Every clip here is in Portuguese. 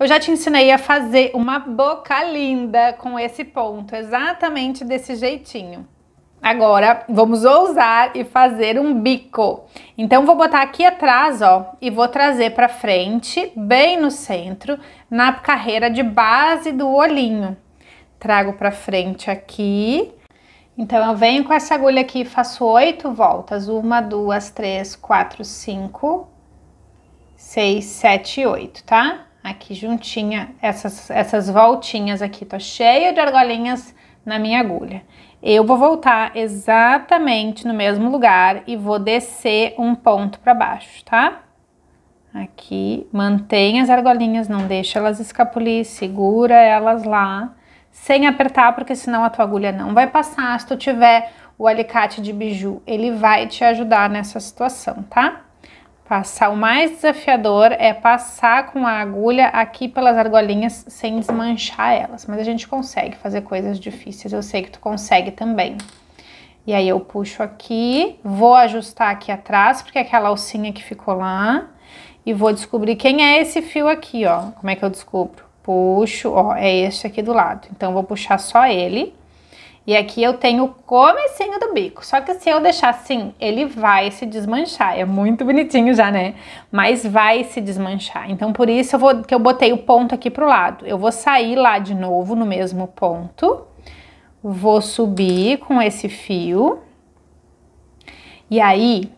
Eu já te ensinei a fazer uma boca linda com esse ponto, exatamente desse jeitinho. Agora, vamos ousar e fazer um bico. Então, vou botar aqui atrás, ó, e vou trazer pra frente, bem no centro, na carreira de base do olhinho. Trago pra frente aqui. Então, eu venho com essa agulha aqui e faço oito voltas. Uma, duas, três, quatro, cinco, seis, sete, oito, tá? aqui juntinha, essas, essas voltinhas aqui, tô cheia de argolinhas na minha agulha. Eu vou voltar exatamente no mesmo lugar e vou descer um ponto para baixo, tá? Aqui, mantém as argolinhas, não deixa elas escapulir, segura elas lá, sem apertar, porque senão a tua agulha não vai passar. Se tu tiver o alicate de biju, ele vai te ajudar nessa situação, tá? Passar, o mais desafiador é passar com a agulha aqui pelas argolinhas sem desmanchar elas, mas a gente consegue fazer coisas difíceis, eu sei que tu consegue também. E aí eu puxo aqui, vou ajustar aqui atrás, porque é aquela alcinha que ficou lá, e vou descobrir quem é esse fio aqui, ó. Como é que eu descubro? Puxo, ó, é este aqui do lado. Então, vou puxar só ele e aqui eu tenho o comecinho do bico. Só que se eu deixar assim, ele vai se desmanchar. É muito bonitinho já, né? Mas vai se desmanchar. Então, por isso eu vou, que eu botei o ponto aqui pro lado. Eu vou sair lá de novo no mesmo ponto. Vou subir com esse fio. E aí,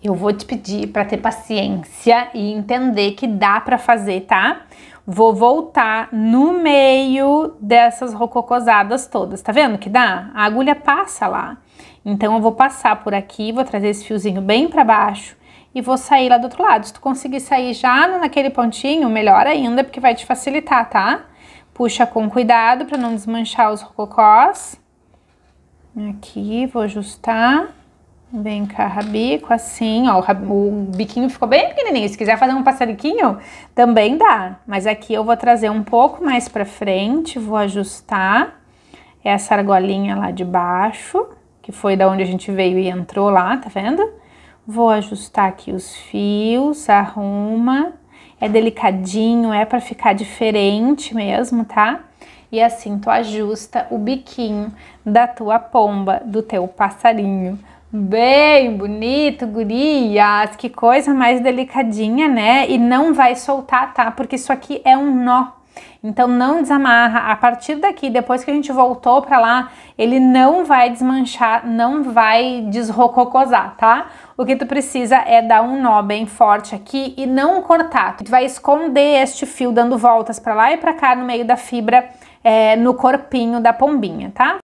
eu vou te pedir para ter paciência e entender que dá para fazer, tá? Tá? Vou voltar no meio dessas rococosadas todas. Tá vendo que dá? A agulha passa lá. Então eu vou passar por aqui, vou trazer esse fiozinho bem para baixo e vou sair lá do outro lado. Se tu conseguir sair já naquele pontinho, melhor ainda, porque vai te facilitar, tá? Puxa com cuidado para não desmanchar os rococós. Aqui, vou ajustar. Bem cá, rabico, assim, ó, o biquinho ficou bem pequenininho. Se quiser fazer um passariquinho, também dá. Mas aqui eu vou trazer um pouco mais pra frente, vou ajustar essa argolinha lá de baixo, que foi da onde a gente veio e entrou lá, tá vendo? Vou ajustar aqui os fios, arruma. É delicadinho, é pra ficar diferente mesmo, tá? E assim tu ajusta o biquinho da tua pomba, do teu passarinho. Bem bonito, gurias. Que coisa mais delicadinha, né? E não vai soltar, tá? Porque isso aqui é um nó. Então não desamarra. A partir daqui, depois que a gente voltou para lá, ele não vai desmanchar, não vai desrococosar, tá? O que tu precisa é dar um nó bem forte aqui e não cortar. Tu vai esconder este fio dando voltas para lá e para cá no meio da fibra é, no corpinho da pombinha, tá?